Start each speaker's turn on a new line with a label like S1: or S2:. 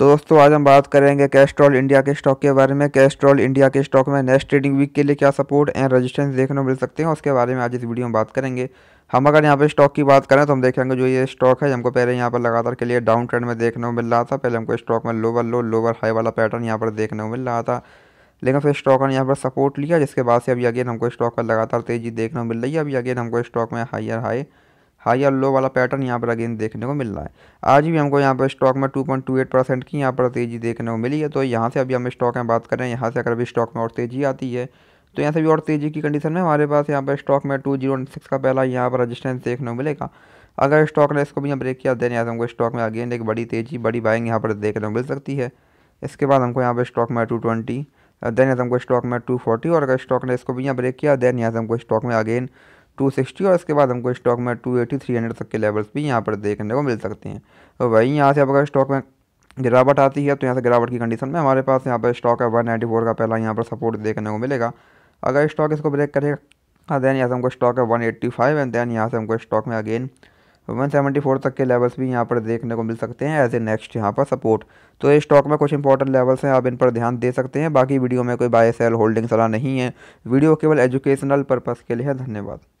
S1: तो दोस्तों आज हम बात करेंगे कैस्ट्रॉल इंडिया के स्टॉक के बारे में कैस्ट्रॉल इंडिया के स्टॉक में नेक्स्ट ट्रेडिंग वीक के लिए क्या सपोर्ट एंड रेजिस्टेंस देखने को मिल सकते हैं उसके बारे में आज इस वीडियो में बात करेंगे हम अगर यहाँ पे स्टॉक की बात करें तो हम देखेंगे जो ये स्टॉक है हमको पहले यहाँ पर लगातार के लिए डाउन ट्रेंड में देखने को मिल रहा था पहले हमको स्टॉक में लोअर लो लोअर हाई वाला पैटर्न यहाँ पर देखने को मिल रहा था लेकिन फिर स्टॉक ने यहाँ पर सपोर्ट लिया जिसके बाद से अभी अगेन हमको स्टॉक पर लगातार तेजी देखने को मिल रही है अभी अगेन हमको स्टॉक में हायर हाई हाई और लो वाला पैटर्न यहाँ पर अगेन देखने को मिल रहा है आज भी हमको यहाँ पर स्टॉक में 2.28 परसेंट की यहाँ पर तेज़ी देखने को मिली है तो यहाँ से अभी हम स्टॉक में बात करें यहाँ से अगर अभी स्टॉक में और तेज़ी आती है तो यहाँ से भी और तेज़ी की कंडीशन में हमारे पास यहाँ पर स्टॉक में टू जीरो सिक्स का पहला यहाँ पर रजिस्टेंस देखने को मिलेगा अगर स्टॉक ने इसको भी यहाँ ब्रेक किया देन यहाँ से हमको स्टॉक में अगेन एक बड़ी तेज़ी बड़ी बाइंग यहाँ पर देखने को मिल सकती है इसके बाद हमको यहाँ पर स्टॉक में टू ट्वेंटी देन यहाँ से हमको स्टॉक में टू फोर्टी और अगर स्टॉक ने इसको भी यहाँ ब्रेक किया देन यहाँ से हमको स्टॉक में अगेन 260 और इसके बाद हमको स्टॉक में 280 300 तक के लेवल्स भी यहाँ पर देखने को मिल सकते हैं तो वहीं यहाँ से अगर स्टॉक में गिरावट आती है तो यहाँ से गिरावट की कंडीशन में हमारे पास यहाँ पर स्टॉक है वन नाइन्टी फोर का पहला यहाँ पर सपोर्ट देखने को मिलेगा अगर स्टॉक इसको ब्रेक करेगा दैन यहाँ से हमको स्टॉक है one eighty five and then यहाँ से हमको स्टॉक में अगेन वन सेवेंटी फोर तक के लेवल्स भी यहाँ पर देखने को मिल सकते हैं एज ए नेक्स्ट यहाँ पर सपोर्ट तो ये स्टॉक में कुछ इंपॉर्टेंट लेवल्स हैं आप इन पर ध्यान दे सकते हैं बाकी वीडियो में कोई बाय सेल होल्डिंग सलाह नहीं है वीडियो केवल एजुकेशनल पर्पज़ के लिए है धन्यवाद